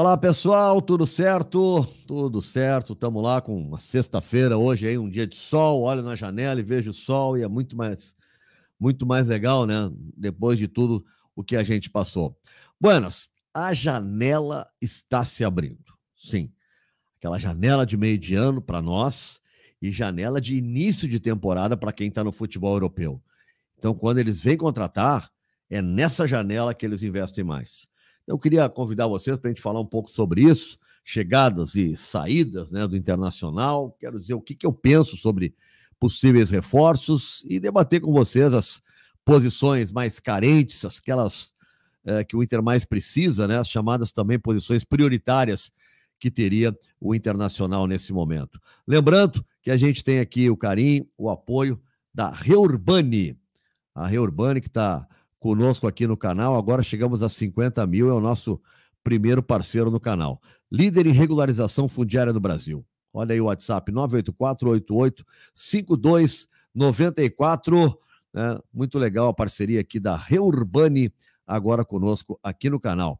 Olá pessoal, tudo certo? Tudo certo, estamos lá com uma sexta-feira hoje aí, um dia de sol, olho na janela e vejo o sol e é muito mais muito mais legal, né? Depois de tudo o que a gente passou. Buenas, a janela está se abrindo. Sim. Aquela janela de meio de ano para nós e janela de início de temporada para quem está no futebol europeu. Então, quando eles vêm contratar, é nessa janela que eles investem mais. Eu queria convidar vocês para a gente falar um pouco sobre isso, chegadas e saídas né, do internacional. Quero dizer o que, que eu penso sobre possíveis reforços e debater com vocês as posições mais carentes, aquelas é, que o Inter mais precisa, né, as chamadas também posições prioritárias que teria o Internacional nesse momento. Lembrando que a gente tem aqui o carinho, o apoio da Reurbani, a Reurbani que está conosco aqui no canal. Agora chegamos a 50 mil, é o nosso primeiro parceiro no canal. Líder em regularização fundiária do Brasil. Olha aí o WhatsApp, 984-88-5294. Né? Muito legal a parceria aqui da Reurbani, agora conosco aqui no canal.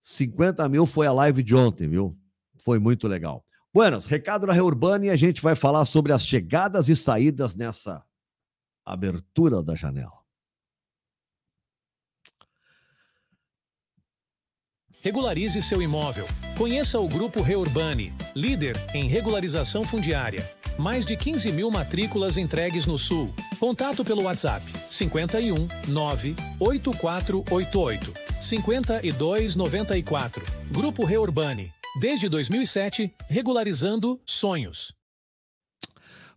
50 mil foi a live de ontem, viu? Foi muito legal. Buenas, recado da Reurbani a gente vai falar sobre as chegadas e saídas nessa abertura da janela. Regularize seu imóvel. Conheça o Grupo Reurbani, líder em regularização fundiária. Mais de 15 mil matrículas entregues no Sul. Contato pelo WhatsApp 51 9 8488 5294. Grupo Reurbani. Desde 2007, regularizando sonhos.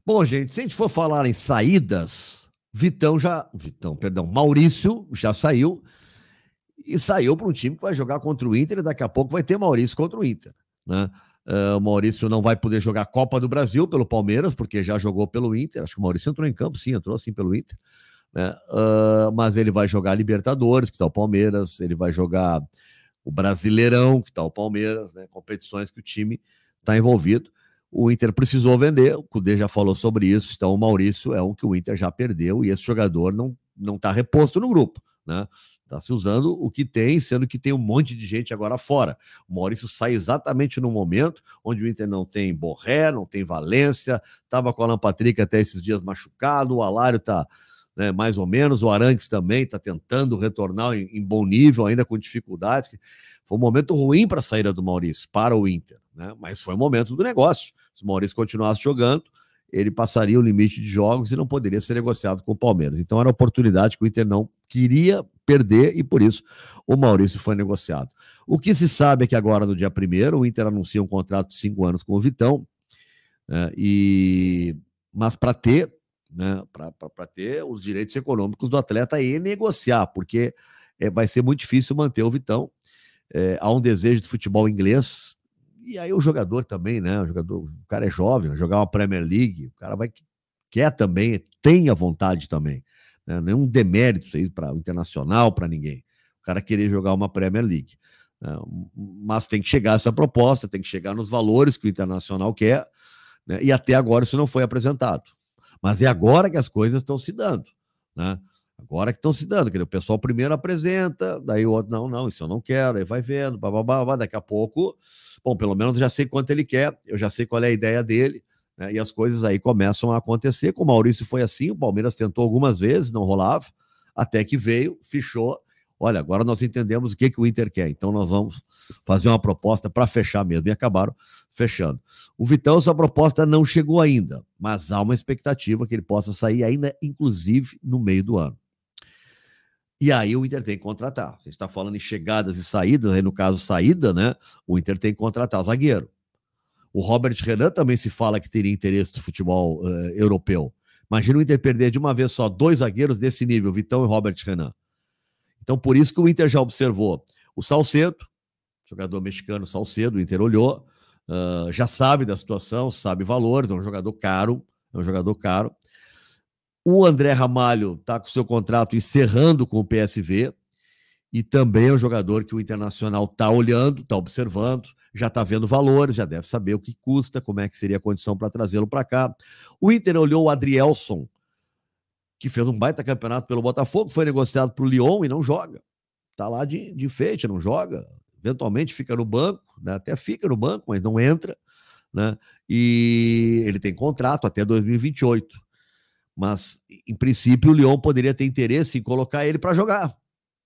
Bom, gente, se a gente for falar em saídas, Vitão já. Vitão, perdão, Maurício já saiu e saiu para um time que vai jogar contra o Inter e daqui a pouco vai ter Maurício contra o Inter. Né? Uh, o Maurício não vai poder jogar Copa do Brasil pelo Palmeiras, porque já jogou pelo Inter. Acho que o Maurício entrou em campo, sim, entrou assim pelo Inter. Né? Uh, mas ele vai jogar Libertadores, que está o Palmeiras, ele vai jogar o Brasileirão, que está o Palmeiras, né? competições que o time está envolvido. O Inter precisou vender, o Cudê já falou sobre isso, então o Maurício é um que o Inter já perdeu e esse jogador não está reposto no grupo. Né? Está se usando o que tem, sendo que tem um monte de gente agora fora. O Maurício sai exatamente no momento onde o Inter não tem Borré, não tem Valência, estava com o Alan Patrick até esses dias machucado, o Alário está né, mais ou menos, o Arantes também está tentando retornar em, em, bom nível, ainda com dificuldades. Foi um momento ruim para a saída do Maurício, para o Inter, né? mas foi o um momento do negócio. Se o Maurício continuasse jogando, ele passaria o limite de jogos e não poderia ser negociado com o Palmeiras. Então era a oportunidade que o Inter não queria, perder e por isso o Maurício foi negociado. O que se sabe é que agora, no dia 1 o Inter anuncia um contrato de cinco anos com o Vitão, né, e... mas para ter, né, para ter os direitos econômicos do atleta e negociar, porque é, vai ser muito difícil manter o Vitão. É, há um desejo de futebol inglês, e aí o jogador também, né? O, jogador, o cara é jovem, jogar uma Premier League, o cara vai quer também, tem a vontade também. Né? Nenhum demérito isso aí para o internacional, para ninguém. O cara querer jogar uma Premier League. Né? Mas tem que chegar essa proposta, tem que chegar nos valores que o internacional quer. Né? E até agora isso não foi apresentado. Mas é agora que as coisas estão se dando. Né? Agora que estão se dando, quer dizer, o pessoal primeiro apresenta, daí o outro, não, não, isso eu não quero, aí vai vendo, babá, daqui a pouco, bom, pelo menos eu já sei quanto ele quer, eu já sei qual é a ideia dele, né? E as coisas aí começam a acontecer. Com o Maurício foi assim, o Palmeiras tentou algumas vezes, não rolava, até que veio, fechou. Olha, agora nós entendemos o que, que o Inter quer, então nós vamos fazer uma proposta para fechar mesmo. E acabaram fechando. O Vitão, essa proposta não chegou ainda, mas há uma expectativa que ele possa sair ainda, inclusive no meio do ano. E aí o Inter tem que contratar. Você está falando em chegadas e saídas, aí no caso saída, né? O Inter tem que contratar o zagueiro. O Robert Renan também se fala que teria interesse do futebol uh, europeu. Imagina o Inter perder de uma vez só dois zagueiros desse nível, Vitão e Robert Renan. Então, por isso que o Inter já observou o Salcedo, jogador mexicano Salcedo, o Inter olhou, uh, já sabe da situação, sabe valores, é um jogador caro, é um jogador caro. O André Ramalho está com seu contrato encerrando com o PSV, e também é um jogador que o Internacional está olhando, está observando, já está vendo valores, já deve saber o que custa, como é que seria a condição para trazê-lo para cá. O Inter olhou o Adrielson, que fez um baita campeonato pelo Botafogo, foi negociado para o Lyon e não joga. Está lá de, de enfeite, não joga. Eventualmente fica no banco, né? até fica no banco, mas não entra. Né? E ele tem contrato até 2028. Mas, em princípio, o Lyon poderia ter interesse em colocar ele para jogar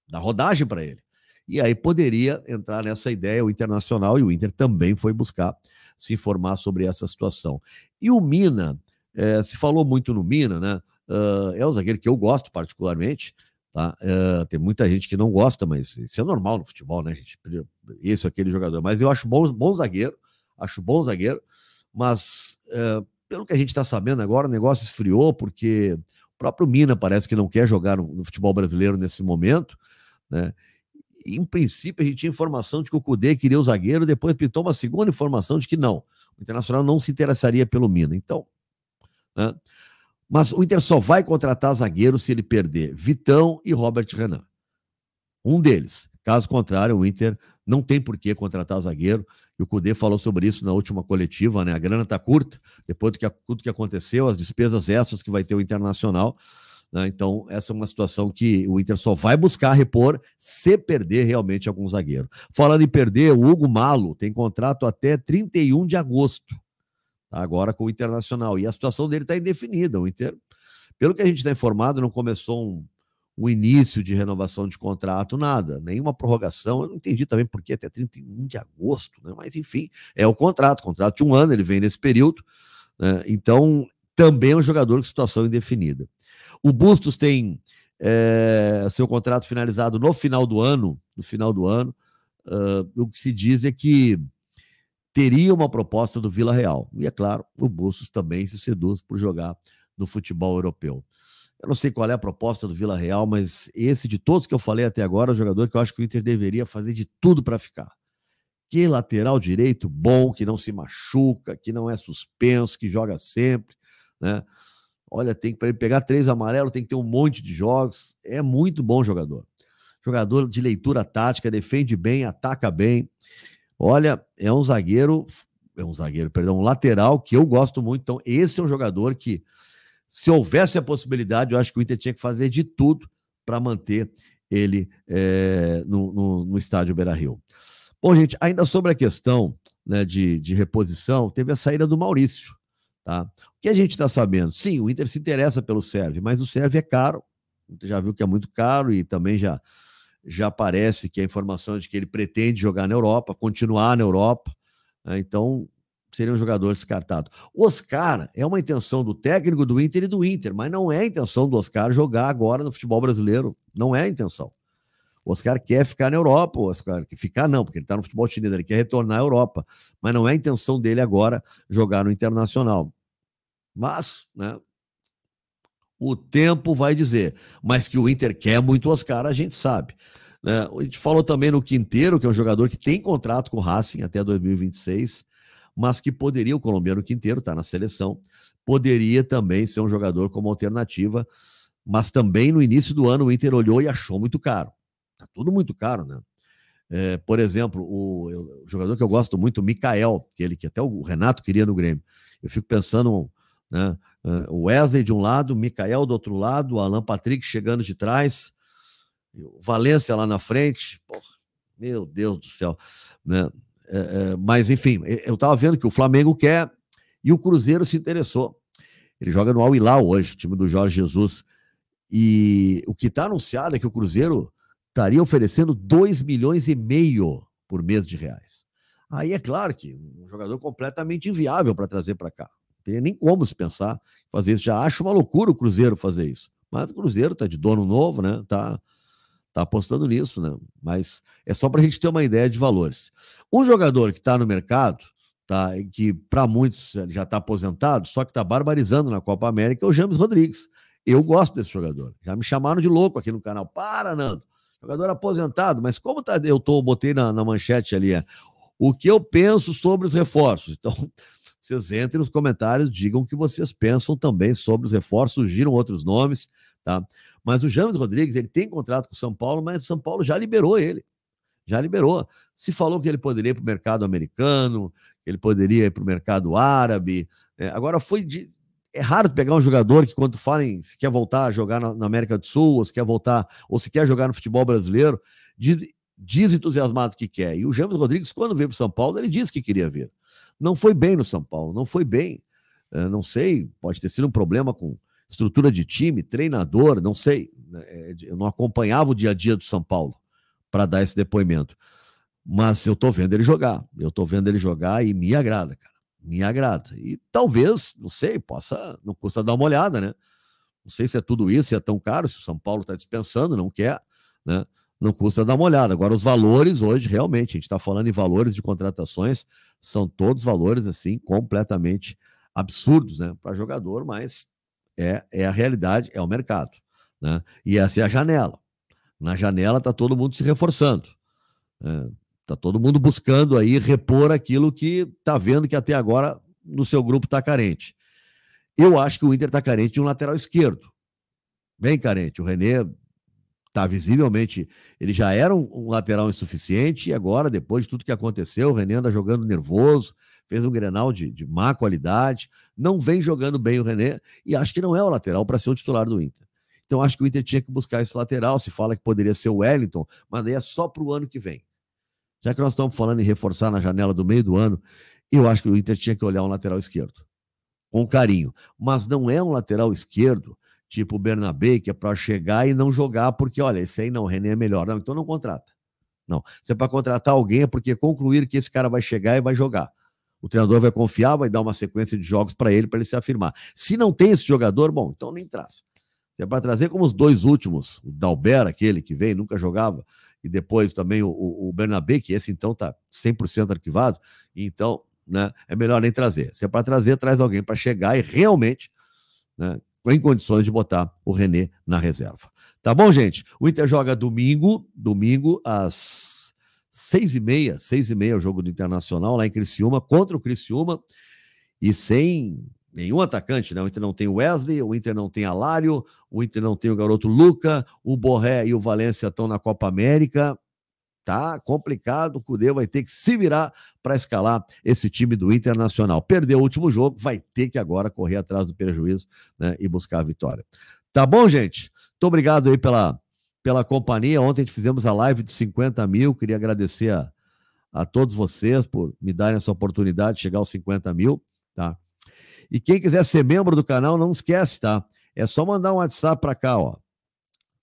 da rodagem para ele. E aí poderia entrar nessa ideia o Internacional e o Inter também foi buscar se informar sobre essa situação. E o Mina, é, se falou muito no Mina, né? Uh, é um zagueiro que eu gosto particularmente, tá? Uh, tem muita gente que não gosta, mas isso é normal no futebol, né, gente? Esse ou aquele jogador. Mas eu acho bom, bom zagueiro, acho bom zagueiro, mas uh, pelo que a gente está sabendo agora, o negócio esfriou, porque o próprio Mina parece que não quer jogar no, no futebol brasileiro nesse momento. Né? Em princípio, a gente tinha informação de que o Cudê queria o zagueiro, depois pintou uma segunda informação de que não. O Internacional não se interessaria pelo Mina. Então. Né? Mas o Inter só vai contratar zagueiro se ele perder Vitão e Robert Renan. Um deles. Caso contrário, o Inter não tem por que contratar zagueiro. E o Cudê falou sobre isso na última coletiva, né? A grana está curta, depois do que, tudo que aconteceu, as despesas extras que vai ter o Internacional. Né? Então, essa é uma situação que o Inter só vai buscar repor se perder realmente algum zagueiro. Falando em perder, o Hugo Malo tem contrato até 31 de agosto, tá? agora com o Internacional. E a situação dele está indefinida. O Inter, pelo que a gente está informado, não começou um, um início de renovação de contrato, nada, nenhuma prorrogação. Eu não entendi também por que até 31 de agosto, né? mas enfim, é o contrato. Contrato de um ano, ele vem nesse período. Né? Então, também é um jogador com situação indefinida. O Bustos tem é, seu contrato finalizado no final do ano. No final do ano, uh, o que se diz é que teria uma proposta do Vila Real. E é claro, o Bustos também se seduz por jogar no futebol europeu. Eu não sei qual é a proposta do Vila Real, mas esse de todos que eu falei até agora é o jogador que eu acho que o Inter deveria fazer de tudo para ficar. Que lateral direito bom, que não se machuca, que não é suspenso, que joga sempre, né? Olha, tem que para ele pegar três amarelos, tem que ter um monte de jogos. É muito bom jogador. Jogador de leitura tática, defende bem, ataca bem. Olha, é um zagueiro, é um zagueiro, perdão, um lateral que eu gosto muito. Então, esse é um jogador que, se houvesse a possibilidade, eu acho que o Inter tinha que fazer de tudo para manter ele é, no, no, no, estádio Beira Rio. Bom, gente, ainda sobre a questão né, de, de reposição, teve a saída do Maurício. Tá? O que a gente está sabendo? Sim, o Inter se interessa pelo Sérvio, mas o Sérvio é caro. Você já viu que é muito caro e também já já parece que a informação de que ele pretende jogar na Europa, continuar na Europa. Né? Então, seria um jogador descartado. O Oscar é uma intenção do técnico do Inter e do Inter, mas não é a intenção do Oscar jogar agora no futebol brasileiro. Não é a intenção. O Oscar quer ficar na Europa, o Oscar quer ficar não, porque ele está no futebol chinês, ele quer retornar à Europa, mas não é a intenção dele agora jogar no Internacional. Mas, né? O tempo vai dizer. Mas que o Inter quer muito Oscar, a gente sabe. Né? A gente falou também no Quinteiro, que é um jogador que tem contrato com o Racing até 2026, mas que poderia, o colombiano Quinteiro está na seleção, poderia também ser um jogador como alternativa, mas também no início do ano o Inter olhou e achou muito caro. Tá tudo muito caro, né? É, por exemplo, o, o, jogador que eu gosto muito, o Mikael, que ele que até o Renato queria no Grêmio. Eu fico pensando né? Wesley de um lado, Mikael do outro lado, Alan Patrick chegando de trás, Valência lá na frente. Porra, meu Deus do céu. Né? É, é, mas, enfim, eu estava vendo que o Flamengo quer e o Cruzeiro se interessou. Ele joga no al hoje, o time do Jorge Jesus. E o que está anunciado é que o Cruzeiro estaria oferecendo 2 milhões e meio por mês de reais. Aí é claro que um jogador completamente inviável para trazer para cá. Não teria nem como se pensar fazer isso. Já acho uma loucura o Cruzeiro fazer isso. Mas o Cruzeiro está de dono novo, né? Tá, tá apostando nisso, né? Mas é só para a gente ter uma ideia de valores. Um jogador que está no mercado, tá, que para muitos já está aposentado, só que está barbarizando na Copa América, é o James Rodrigues. Eu gosto desse jogador. Já me chamaram de louco aqui no canal. Para, Nando. Jogador aposentado, mas como tá, eu tô, botei na, na manchete ali, é, o que eu penso sobre os reforços. Então, vocês entrem nos comentários, digam o que vocês pensam também sobre os reforços, surgiram outros nomes, tá? Mas o James Rodrigues, ele tem contrato com o São Paulo, mas o São Paulo já liberou ele. Já liberou. Se falou que ele poderia ir para o mercado americano, que ele poderia ir para o mercado árabe. É, agora foi de, é raro pegar um jogador que, quando falem se quer voltar a jogar na, América do Sul, ou se quer voltar, ou se quer jogar no futebol brasileiro, diz, diz entusiasmado que quer. E o James Rodrigues, quando veio para São Paulo, ele disse que queria vir não foi bem no São Paulo, não foi bem. Eu não sei, pode ter sido um problema com estrutura de time, treinador, não sei. Né, é, eu não acompanhava o dia a dia do São Paulo para dar esse depoimento. Mas eu estou vendo ele jogar, eu estou vendo ele jogar e me agrada, cara. Me agrada. E talvez, não sei, possa, não custa dar uma olhada, né? Não sei se é tudo isso, se é tão caro, se o São Paulo está dispensando, não quer, né? não custa dar uma olhada. Agora, os valores hoje, realmente, a gente está falando em valores de contratações, são todos valores, assim, completamente absurdos, né, para jogador, mas é, é a realidade, é o mercado, né, e essa é a janela. Na janela está todo mundo se reforçando, está né? Tá todo mundo buscando aí repor aquilo que está vendo que até agora no seu grupo está carente. Eu acho que o Inter está carente de um lateral esquerdo, bem carente. O René está visivelmente, ele já era um, um, lateral insuficiente e agora, depois de tudo que aconteceu, o Renan anda jogando nervoso, fez um Grenal de, de má qualidade, não vem jogando bem o René e acho que não é o lateral para ser o titular do Inter. Então acho que o Inter tinha que buscar esse lateral, se fala que poderia ser o Wellington, mas daí é só para o ano que vem. Já que nós estamos falando em reforçar na janela do meio do ano, eu acho que o Inter tinha que olhar um lateral esquerdo com carinho, mas não é um lateral esquerdo tipo o Bernabé, que é para chegar e não jogar, porque, olha, esse aí não, o René é melhor. Não, então não contrata. Não. Você é para contratar alguém é porque concluir que esse cara vai chegar e vai jogar. O treinador vai confiar, vai dar uma sequência de jogos para ele, para ele se afirmar. Se não tem esse jogador, bom, então nem traz. Você é para trazer como os dois últimos, o Dalber, aquele que vem nunca jogava, e depois também o, o, o Bernabé, que esse então tá 100% arquivado, então né, é melhor nem trazer. Se é para trazer, traz alguém para chegar e realmente né, em condições de botar o René na reserva. Tá bom, gente? O Inter joga domingo, domingo às seis e meia, seis e meia é o jogo do Internacional lá em Criciúma, contra o Criciúma, e sem nenhum atacante, né? O Inter não tem o Wesley, o Inter não tem Alário, o Inter não tem o garoto Luca, o Borré e o Valência estão na Copa América, Tá complicado, o Cudê vai ter que se virar para escalar esse time do Internacional. Perdeu o último jogo, vai ter que agora correr atrás do prejuízo né, e buscar a vitória. Tá bom, gente? Muito obrigado aí pela, pela companhia. Ontem a gente fizemos a live de 50 mil. Queria agradecer a, a todos vocês por me darem essa oportunidade de chegar aos 50 mil, tá? E quem quiser ser membro do canal, não esquece, tá? É só mandar um WhatsApp para cá, ó,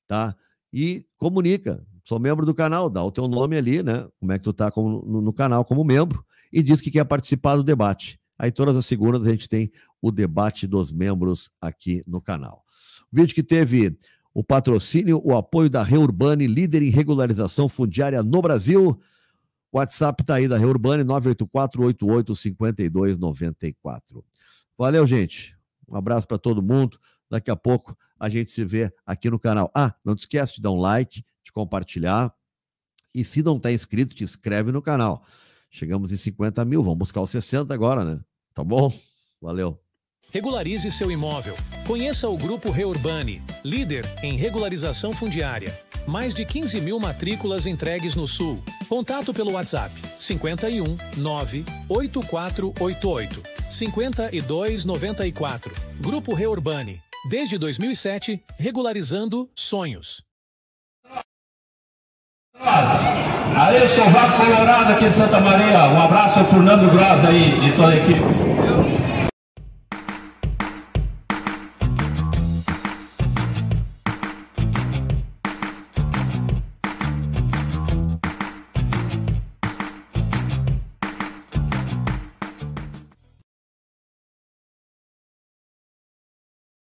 tá? E comunica sou membro do canal, dá o teu nome ali, né? Como é que tu tá como, no, no, canal como membro e diz que quer participar do debate. Aí todas as segundas a gente tem o debate dos membros aqui no canal. O vídeo que teve o patrocínio, o apoio da Reurbane, líder em regularização fundiária no Brasil. O WhatsApp tá aí da Reurbane, 984-88-5294. Valeu, gente. Um abraço para todo mundo. Daqui a pouco a gente se vê aqui no canal. Ah, não te esquece de dar um like, de compartilhar. E se não está inscrito, te inscreve no canal. Chegamos em 50 mil, vamos buscar os 60 agora, né? Tá bom? Valeu. Regularize seu imóvel. Conheça o Grupo Reurbani, líder em regularização fundiária. Mais de 15 mil matrículas entregues no Sul. Contato pelo WhatsApp 51 9 8488 5294. Grupo Reurbani. Desde 2007, regularizando sonhos. Aí eu sou Vaco Colorado aqui em Santa Maria. Um abraço ao Fernando Gross aí e toda a equipe.